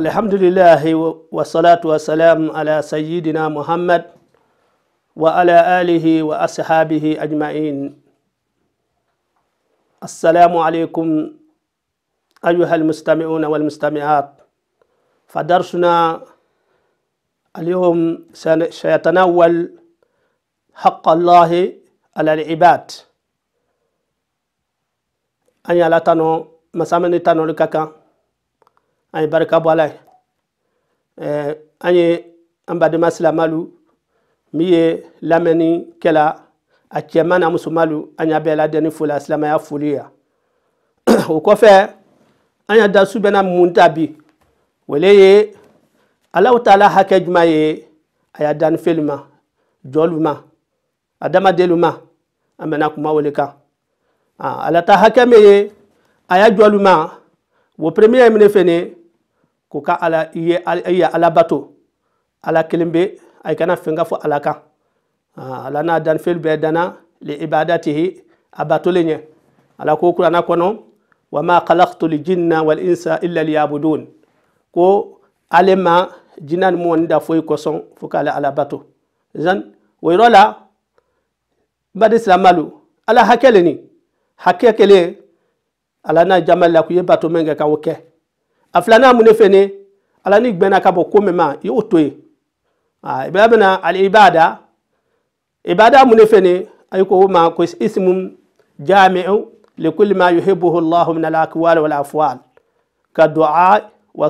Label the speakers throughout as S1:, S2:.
S1: الحمد لله والصلاة والسلام على سيدنا محمد وعلى آله وأصحابه أجمعين السلام عليكم أيها المستمعون والمستمعات فدرسنا اليوم سيتناول حق الله على العباد أن يلا تنو مسامني تنو لككا an eh, ye barika bɔ ala ye malu, an ye kela, badenma silamalu min ye lamɛnnikɛla a cɛman n'a musomalu an y'a bɛɛ ladeni fo foli ya o kɔfɛ an y'a da mun ta bi ye alaw taala hakɛ juma ye a y'a da ni ma jɔlu ma adamadelu ma an bɛna kuma o kan ah, ala ta hakɛ min ye a y'a jɔlu ma o premier ye min ne fɛ nin ye. ko ka ala i ye i ye ala bato ala kelen be a kana fɛn ka fɔ ala kan ala n'a danifɛn bɛɛ danna li ibadatihi a batolen ɲɛ ala ko kurana kɔnɔ wa ma khalaqtu li jinna wal insa illa liyabudun ko ale ma jinna ni mɔni da foyi kosɔn fo k'ale ala bato zan o yɔrɔ la n baden silamalu ala hakɛ le ni hakɛ kelen ala n'a jama la k'u ye bato min kɛ k'aw kɛ aflana filanan mun ne fɛnɛ ala ni gbɛnna ka bɔ ko min ma i y'o to yen i bɛ bɛna ali ibada ibada mun ne fɛnɛ ayi ko o ma ko ismu jamiu likulli ma yuhibbuhu allahu min alakwal wal afwal ka du'a wa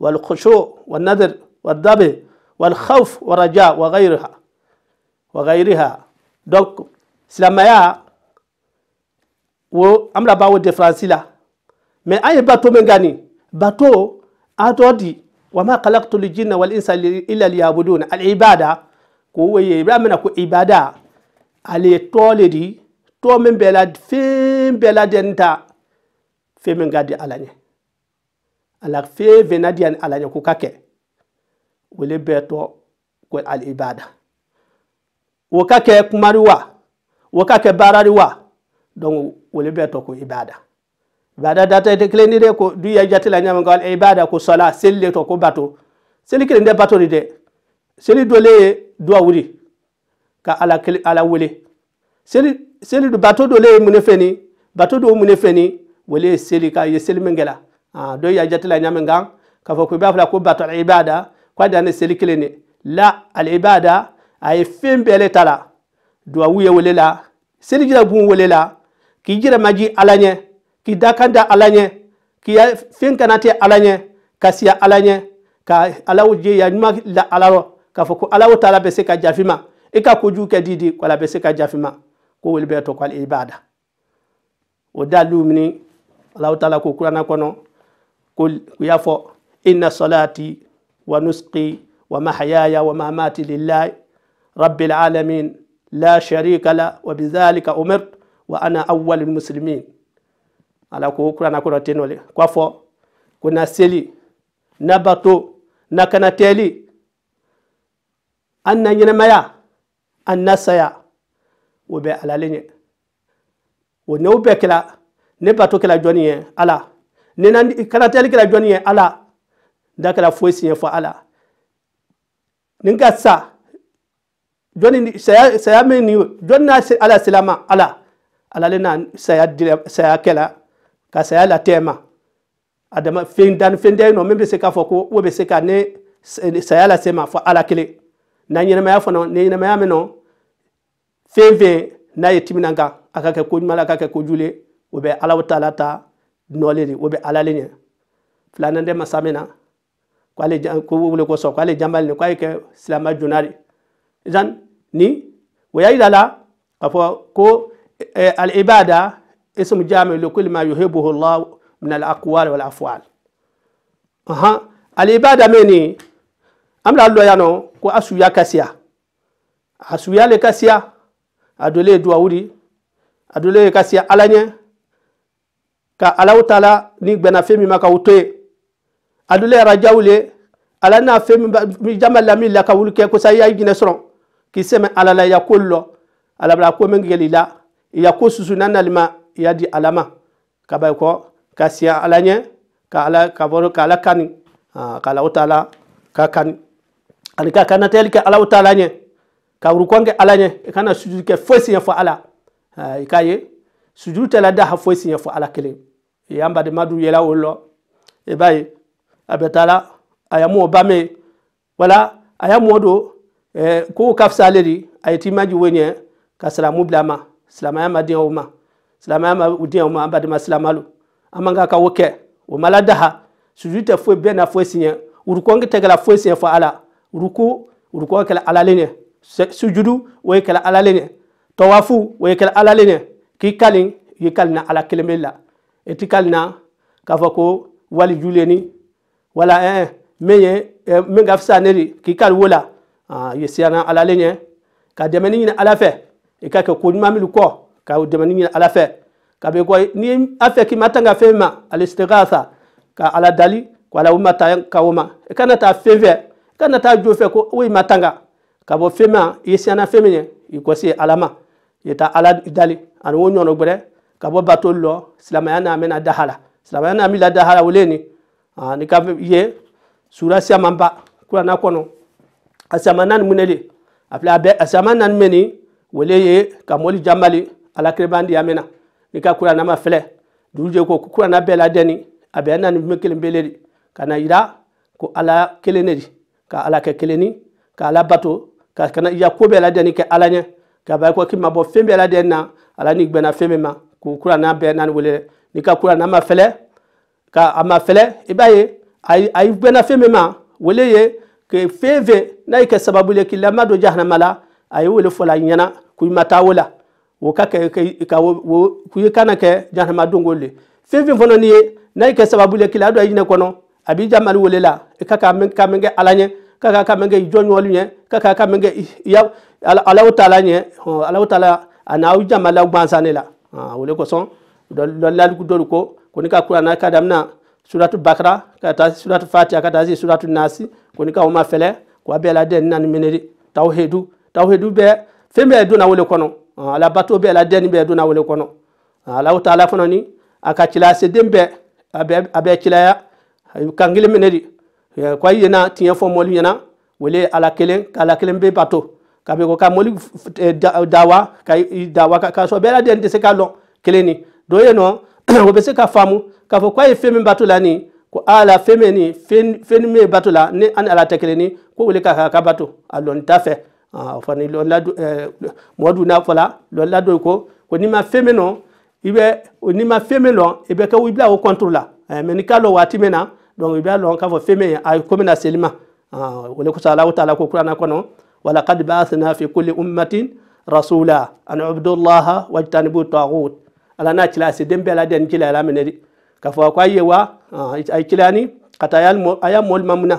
S1: والخشوع wa ghayriha والخوف والرجاء وغيرها وغيرها دونك سلامايا و امرا باو ديفرانسي لا مي اي باتو مغاني bato atodi wama khalaqtu ljinna wal insa illa liyabudun al ibada ko weye ibramina ko ibada ale toledi to min bela fen bela denta fe min gadi alanye ala fe venadi an ko kake wole beto ko al ibada wo kake kumari wo kake barari wa donc beto ko ibada bada data te kelen de ko du ya jati la nyama gal eh, ibada ko sala selle to ko bato seli kelen bato de seli dole do wuri ka ala kele, ala wele seli seli du bato dole mune feni bato do mune feni wele seli ka ye seli mengela ah do ya jati la nyama ngang ka fa ko ba fala ko bato ibada ko da ne seli kelen la al ibada ay fem bele tala do wuye wele la seli jira bun wele la ki jira maji ala nye ki dakanda ala ɲɛ ki ya fɛn kana tɛ ala ɲɛ ka siya ala ɲɛ ka alaw jɛya ɲuman la ala rɔ k'a fɔ ko alaw taala bɛ se ka jafi ma i ka kojugu kɛ didi wala bɛ se ka jafi ma ko wele bɛ tɔ k'ale i o da lumini alaw taala ko kurana kɔnɔ ko y'a fɔ inna salati wa nuski wa mahayaya wa mamati lillahi rabbil alamin la sharika la wa bizalika umirt wa ana awwalul muslimin ala ko kurana ko tenole kwa fo ko seli na bato na kana teli an na ɲɛnɛmaya an saya o alalenye ala le ɲɛ o ne bato kɛla jɔnni ala ne na kana teli kɛla jɔnni ala n da kɛla foyi siɲɛ ala nin sa jɔnni saya saya min ni n'a ala silama ala ala le saya saya kɛla ka ya la tema adama fin dan fin dɛ no membe se k'a foko wo be se ka ne sa ya la sema fo ala kile na ma ɲɛnɛmaya fana ne ɲɛnɛmaya min nɔ fin fin n'a ye timinanka aka ka ko mala la ka ko jule wo be ala wa taala ta nɔle de wo be ala le ɲɛ filanan de ma min ko k'ale ko wo le ko so sɔn k'ale janbali ne k'ale kɛ silama joona junari zan ni wo y'a yira la k'a fɔ ko e, e, al ibada ismu jami likuli ma yuhibuhu llah min alaqwali walafwal aha alibada meni amla allo yano ko asuya kasiya asuya le kasiya adole duwa wuri adole kasiya ala ɲɛ ka alaw tala ni gbɛna fɛn min ma ka o to ye adole arajaw le ala n'a fɛn min jama lami la ka wuli kɛ kosa i y'a jinɛ sɔrɔ k'i sɛmɛ ala yadi alama kabay ko ka siya ala ɲɛ ka ala ka fɔ ka ala kan ah, ka ala utala ka kan ani ka kanatɛli kɛ ala utala nya ka rukɔn kɛ ala ɲɛ i e kana sujudu kɛ foyi ya fo ala i ah, e k'a ye sujudu tɛ la daha foyi siɲɛ fɔ ala kelen e yan badenma du yɛlɛ o lɔ i b'a ye a bɛ taa la a y'a mɔ ba mɛ ye wala a y'a mɔ don ɛɛ ka fisa ale maji o ka silamɛw bila a ma silamɛya o ma. silamɛya ma diɲɛ o ma an badema silamalu an man ka ka o kɛ o ma ladaha sujudu tɛ foyi bɛɛ na foyi siɲɛ uruku tɛ kɛla foyi siɲɛ fɔ ala uruku uruku kɛla alalen ye sujudu o ye kɛla alalen ye tawafu o ye kɛla alalen ye k'i kalin i kalin na ala kelen bɛ la i ti kalin na k'a fɔ ko wali juleni wala ɛɛ eh, eh, min eh, ah, ye ɛɛ min ka fisa ne de k'i kalin wo la aa i ye siran alalen ye ka dɛmɛni ɲini ala fɛ i e ka kɛ ko ɲuman minnu kɔ ka o dɛmɛni ɲini ala fe ka be ko ni a fɛ k'i ma tanga fɛn ma istighatha ka ala dali ko ala ma ta ka o e kana ta fe fɛ e kana ta jo fe ko wi i ma tanga ka bo fe ma i siɲana fɛn min yi ko si ala ma yi ta ala dali an wo ɲɔnɔ gbere ka bo bɔ lo islam ya na mɛna dahala islam ya na mi la dahala wole ni ani ka ye sura siamanba kurana kɔnɔ a siama nani mun ne le a filɛ meni wole ye ka moli jamali alakiribandi amena ni ka kuranama filɛ dugujɛ ko kurana bɛɛ ladɛnni a bɛ na ni min kelen bele de ka na yira ko ala keleneri ka ala ke keleni ka ala bato ka kana ya ko bela deni ke alanya ka ba ko k'i ma bɔ fɛn bɛɛ ala ni gbena feme ma k'o kula na bena ni wele ni ka kurana ma fɛlɛ ka ama ma fɛlɛ i ay gbena feme ma wele ye ke feve fɛn n'a y'i sababu le k'i lamɛn don jahanama la ay ye wele fɔ la ɲɛna k'i ma wo ka kɛ ka wo k'u ye kana kɛ jahanama dongo le fɛn fɛn fana ni ye n'a y'i kɛ sababu le kila a don a jinɛ kɔnɔ a b'i jamali wele la i ka ka min ka min kɛ ala ɲɛ ka ka ka min kɛ jɔn ɲɔgɔn ɲɛ ka ka ka min kɛ ya alaw ta la ɲɛ hɔn alaw ta la a n'aw jamala gbansan de la hɔn o de kosɔn dɔlaliku dɔ ko ko ne ka kuranɛ ka damina suratu bakara ka taa suratu fatiha ka taa se suratu nasi ko ne ka o ma fɛlɛ ko a bɛɛ la dɛ naani minɛ tawhidu tawhidu bɛɛ fɛn bɛɛ donna o kɔnɔ ala bato bɛɛ la dɛni bɛɛ donna wale kɔnɔ alaw taala fana ni a ka cila seden bɛɛ a bɛɛ cilaya kan kelen minɛ di ko a yena tiɲɛ fɔ mɔli ɲɛna wale ala kelen ala kelen bɛ bato ka bɛ ko ka mɔli eh, dawa ka dawa ka sɔrɔ bɛɛ la dɛni tɛ se ka lɔn kelen ni dɔ yen nɔ o bɛ se ka faamu k'a fɔ k'a ye fɛn min bato la ni ko ala fɛn min nin fɛn min bato la ni ani ala tɛ kelen ni ko wale k'a ka bato a lɔnni t'a fɛ o fana lɔlado ɛɛ mɔdu n'a fɔla lɔlado ko ko n'i ma fɛn min dɔn i bɛ n'i ma fɛn min dɔn i bɛ kɛ i bila o kɔntoro la ɛɛ mɛ n'i k'a lɔ waati min na donc i b'a lɔn k'a fɔ fɛn min a ko bɛna seli ma o de kosɔn alahu taala ko kuranɛ kɔnɔ wala kadi b'a sɛnɛ fɛ koli ummatin rasula ani abudulayi wajitanibu tɔɔkut ala n'a cila a seden bɛɛ la dɛ ni cila yɛrɛ minɛ de k'a fɔ ko a ye wa a ye cila ni ka taa a y'a mɔli ma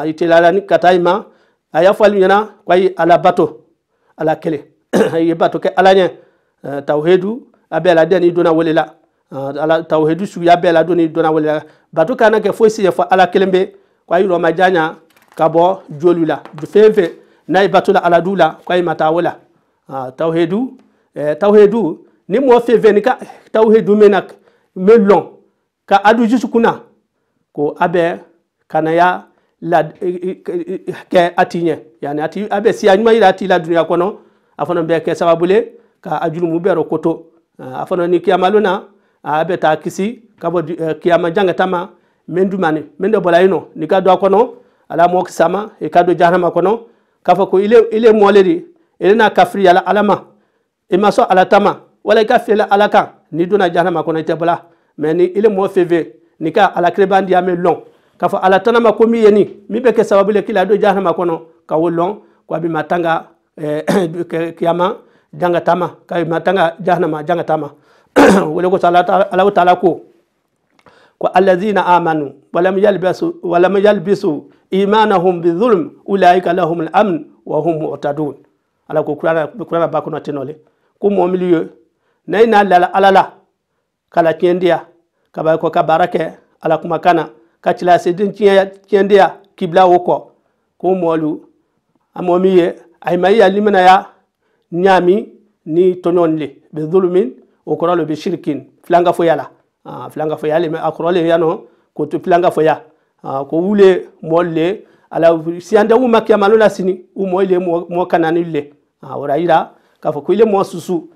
S1: a ye cila ni ka ma a y'a fɔ ali ɲɛna ko a ala bato ala kelen a ye bato kɛ ala ɲɛ eh, tawhidu a bɛɛ la dɛ donna wale la ala tawhidu suguya bɛɛ la don donna wale la bato kan na kɛ foyi si fɔ ala kelen bɛ ko a yi yɔrɔ ma diya ka bɔ joliw la fɛn fɛn n'a ye bato la ala du la ko a ye ma taa o la tawhidu tawhidu ni mɔgɔ fɛn fɛn ni ka tawhidu mɛn na mɛ lɔn ka adu jusu kunna ko a bɛ kanaya la kɛ a ti ɲɛ yani a ti a bɛ siya ɲuman yira a ti la duniya kɔnɔ a fana bɛ kɛ sababu le ka a jurumu bɛrɛ koto eh, a fana ni kiyamalon na a bɛ taa kisi ka bɔ eh, kiyama jangata ma min dumani min de bɔra yen nɔ ni ka don a kɔnɔ ala mɔ kisa ma i ka don jahanama kɔnɔ k'a fɔ ko ile ile mɔle de ile n'a kafiri yala ala ma i ma sɔn ala ta ma wala i ka fiyela ala kan n'i donna jahanama kɔnɔ i tɛ bɔla mɛ ni ile mɔ feve ni ka ala kelen b'an lɔn k'a fɔ ala tanama ko mi ye nin min sababu le kila do don jahanama kɔnɔ ka wolon ko bi matanga e eh, kiyama janga tama k'a bi matanga tanga jahanama janga tama o de kosɔn alaw taala ko ko allazina amanu walam yalbisu walam yalbisu imanahum bi zulm ulaika lahum al amn wa hum mu'tadun ala ko kurana kurana ba ko tenɔ le ko mo milieu ye n'a ala la k'a la tiɲɛ diya k'a b'a kɔ ka baara ala kumakana na ka cɛlasigi din tiɲɛdiya k'i kibla o kɔ k'o mɔlu a mɔ min ye ahimaiya limanaya ɲaami ni tɔɲɔni le bi zulumin o kɔrɔ lo bi shirikin filankafoya la ah, filankafoya le a kɔrɔ le yanɔ ah, k'o to filankafoya ko wule mɔlu le ala siyandɛ u ma kiyama la sini u mɔ ile mɔ kanani le ah, o ra yira k'a fɔ ko ile mɔ susu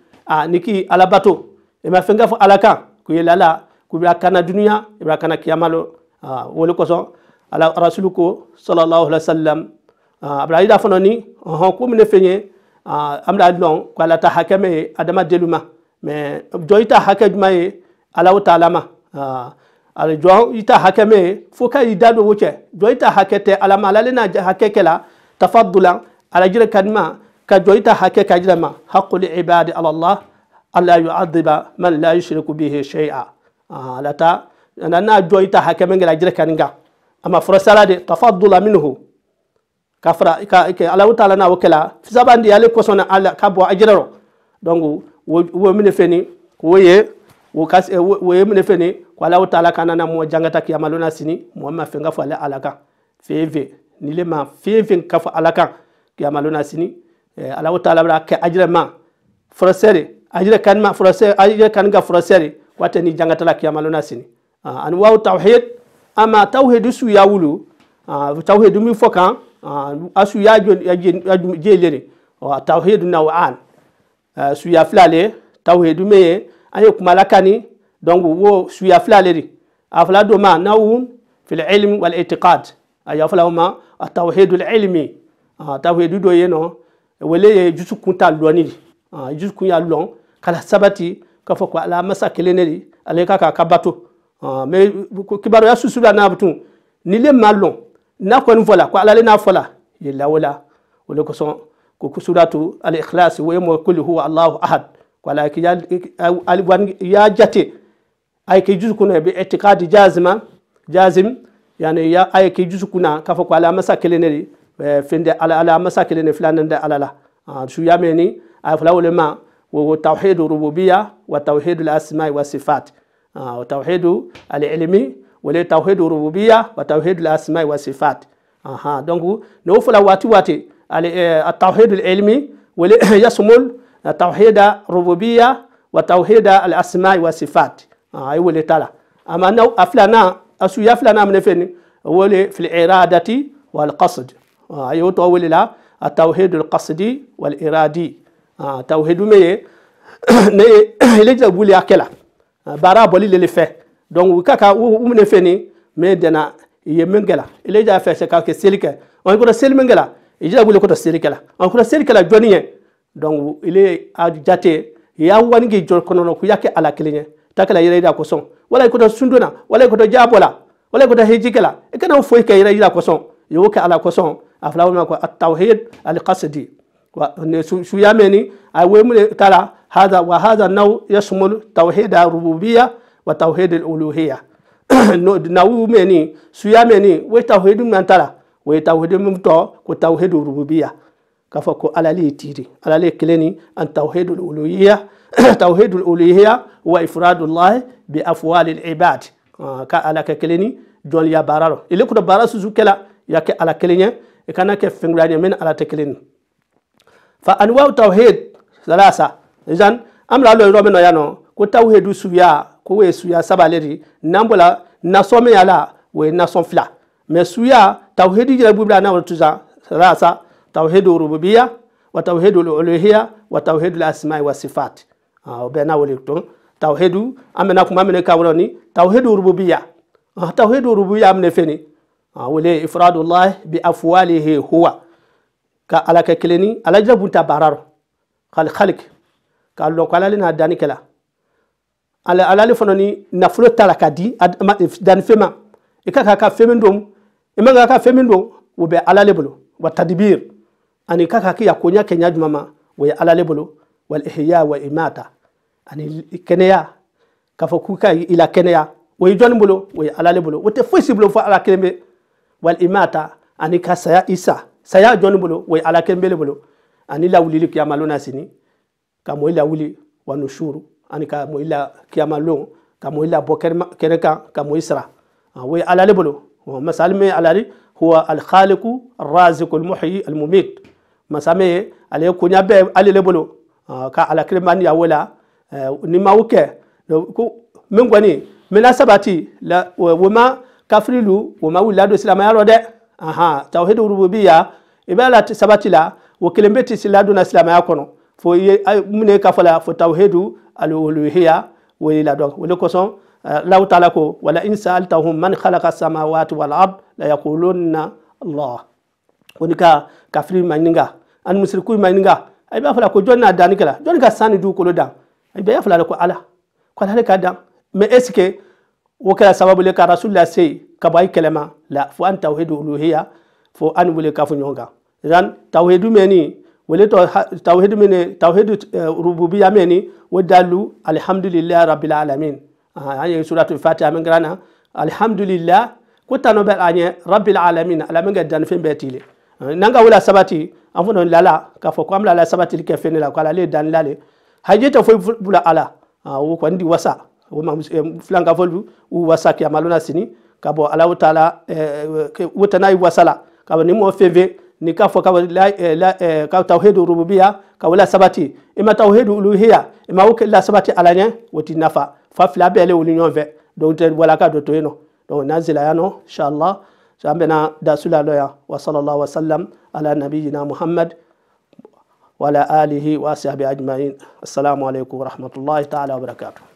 S1: ni k'i bato e ma fɛn k'a fɔ ala kan ko yelala ko i bɛ kana dunuya i e bɛ kana kiyama lo Ah, wolu kosɔn ala rasulu ko sallallahu alaihi wasallam ah, abdulayi da fana ni hɔn ko mine fɛn ye an ah, bɛna dɔn ko ala ta hakɛ mɛ ye adamadenw ma mɛ jɔn i ta hakɛ jumɛn ye alaw ta ala ma ala jɔn i ta hakɛ mɛ ye fo ka i da don o cɛ jɔn i ta hakɛ tɛ ala ma ala le na hakɛ kɛ la tafa dulan ala jira ka di ma ka jɔn i ta hakɛ ka jira ma hakuli ibadi ala ala yu adiba man la yushriku bihi shay'a ala ta. na n'a jɔ ta hakɛ min kɛra a jira kani ma fɔra sara de tafa dula minhu ka ka kɛ alahu taala n'a o kɛla fisaban de ala ka bɔ a wo min fɛ nin wo ka wo ye min fɛ nin ko kana na mɔ jangata kiyama lona sini mɔ ma fɛn ka ala kan fɛn fɛn ma fɛn fɛn ka fɔ ala sini alahu taala bɛ kɛ ajira ma ajira kan ma ajira kan ka fɔrɔsɛ de waati ni jangatala kiyama lona Ah, anwawu tawhid ama tawhidu suya wulu ah, tawhidu mi fo kan ah, asuya jelere tawhidu naw'an eh, suya fila le tawhidu meye an ye kuma lakani donc wo suya fila le ri a fila do ma nawun fil ilm wal itiqad a ya fila ma tawhidu ilmi tawhidu do ye no wale ye jusu kunta lɔni de y'a lɔn kala sabati k'a fɔ ko ala masa kelen de ale ka k'a ka bato mais kibaru ya susula na butu ni le malon na ko ni fola ko alale na fola yella wala wala ko son ko suratu al ikhlas wa yamo kul huwa allah ahad wala ki al wan ya jate ay ki juz kuna bi i'tiqad jazma jazim yani ya ay ki juz kuna kafa ko ala masakile ne finde ala ala masakile ne filan da alala shu yameni ay fulawle ma wa tawhid rububiyya wa tawhid al asma wa sifat آه، وتوحيد آه، آه، العلمي توحيد الربوبية وتوحيد الأسماء والصفات أها دونك أيوة نوفلا واتي واتي التوحيد العلمي ويشمل توحيد الربوبية وتوحيد الأسماء والصفات أي ولي تلا أما نو أفلنا أسو فلنا من فين ولي في الإرادة والقصد أي أيوة ولي لا التوحيد القصدي والإرادي توحيد مي ني لجا بولي أكلا Ah, bara boli lele fɛ donc u ka ka u mine fe ni me dena ye min kɛla ile ja fɛ sɛ ka kɛ seli kɛ on kɔrɔ seli min kɛla ija wuli kɔrɔ seli kɛla on kɔrɔ seli kɛla jɔni ye donc ile a jate ya wani ki jɔ kɔnɔnɔ ku ya kɛ ala kelen ye ta kɛla yɛrɛ yira kosɔn wala i kɔrɔ sundona wala i kɔrɔ jaabɔ la wala i kɔrɔ heji kɛla i e kana foyi kɛ yɛrɛ yira kosɔn y'o kɛ ala kosɔn a fila wɛrɛ ma ko atawhid alikasidi wa suya mɛni a ye mun kala هذا وهذا النوع يشمل توحيد الربوبية وتوحيد الألوهية نوع مني سيا مني وتوحيد من ترى وتوحيد من تو وتوحيد الربوبية كفكو على لي تيري على لي كلني أن توحيد الألوهية توحيد الألوهية وإفراد الله بأفوال العباد آه كألا كلني جون يا بارارو إلي كده بارا سوزوكلا يا على كلني كان كيف فنغراني من على تكلني فأنواع التوحيد ثلاثة zan an bɛ lɔ yɔrɔ min na yan nɔ ko tawuhedu suguya ko o ye suguya saba le de ye n'an bɔra nasɔn min y'a la o ye nasɔn fila mɛ suguya tawuhedu yɛrɛ b'u bila n'a yɛrɛ tusan rasa tawuhedu rububiya wa tawuhedu olohiya wa tawuhedu asma'i wa sifat o bɛɛ n'a wele dɔn tawuhedu an bɛna kuma min kan wɛrɛ ni tawuhedu rububiya tawuhedu rububiya minɛ fɛn de wele ifradulahi bi afuwalihi huwa ka ala kɛ kelen ni alajɛ b'u ta baara rɔ kali kalik k'a lɔn ko ala le n'a danni kɛla ala ala le fana ni nafolo tara ka di danni fɛn ma i ka kan ka fɛn min don i man kan ka fɛn min don o bɛ ala le bolo wa tadibir ani i ka kan k'i yakoɲa kɛ ɲa juma ma o ye ala bolo wal ihya wa imata ani kɛnɛya k'a fɔ k'u ka i la kɛnɛya o ye jɔnni bolo o ye ala le bolo o tɛ foyi si bolo fo ala kelen bɛ wal imata ani ka saya isa saya jɔnni bolo o ye ala kelen bɛ le bolo ani lawulili kiyamalon na sini kamoyila wuli wanu shuru ani kamoyila kiyamalon kamoyila bɔ kɛnɛ kan kamoyi sira wo ah, alale bolo oh, masali min alali huwa alkhaliku raziku almuhyi almumit masa min ye ale ko koɲa bɛɛ ale bolo ah, ka ala kreman ya wala eh, ni ma ko kɛ min kɔni mina sabati la wama kafrilu wama do silamaya rɔ dɛ aha tawhidu rububiyya ibalat sabati la o kelen bɛ ti siladonna kono fo mune ka fala fo tawhidu al-uluhiyya wele la donc wele kosɔn law taala ko wala in sa'altahum man khalaqa samawati wal ard la yaqulunna allah woni ka kafiri ma ɲininga ani musiriku ma ɲininga a b'a fɔla ko jɔn n'a danni kɛla jɔn ka sanni dugukolo dan a b'a fɔla ko ala ko ala ka dan mais est ce que o kɛra sababu le ka rasul la se ka bɔ a kɛlɛma la fo an tawhidu uluhiyya fo an wele ka fɔ ɲɔgɔn kan zan tawhidu mɛni wele to tawhid mene tawhid eh, rububiyya mene wadalu alhamdulillah rabbil alamin anye suratul fatiha men grana alhamdulillah ko tano be anye rabbil alamin ala men gadan fen betile eh, nanga wala sabati afuno lala ka fo ko amla la sabati ke fen la ko ala le dan lale haje hajeta fo bula ala wo ah, ko ndi wasa wo ma eh, flanga folu u wasa ke amalona sini ka bo ala wutala wutana yi wasala ka ni mo feve ni k'a fɔ ka tawhidu rububiya ka o lasabati i ma tawhidu uluhiya i ma o lasabati ala ɲɛ o ti nafa fa fila bɛɛ le wuli ɲɔgɔn fɛ donc tɛ wala ka dɔ to yen nɔ donc n'an zela yan nɔ inshallah an bɛna dasu la dɔ yan wa sallallahu wa sallam ala nabiyina muhammad وعلى آله وأصحابه أجمعين السلام عليكم ورحمة الله تعالى وبركاته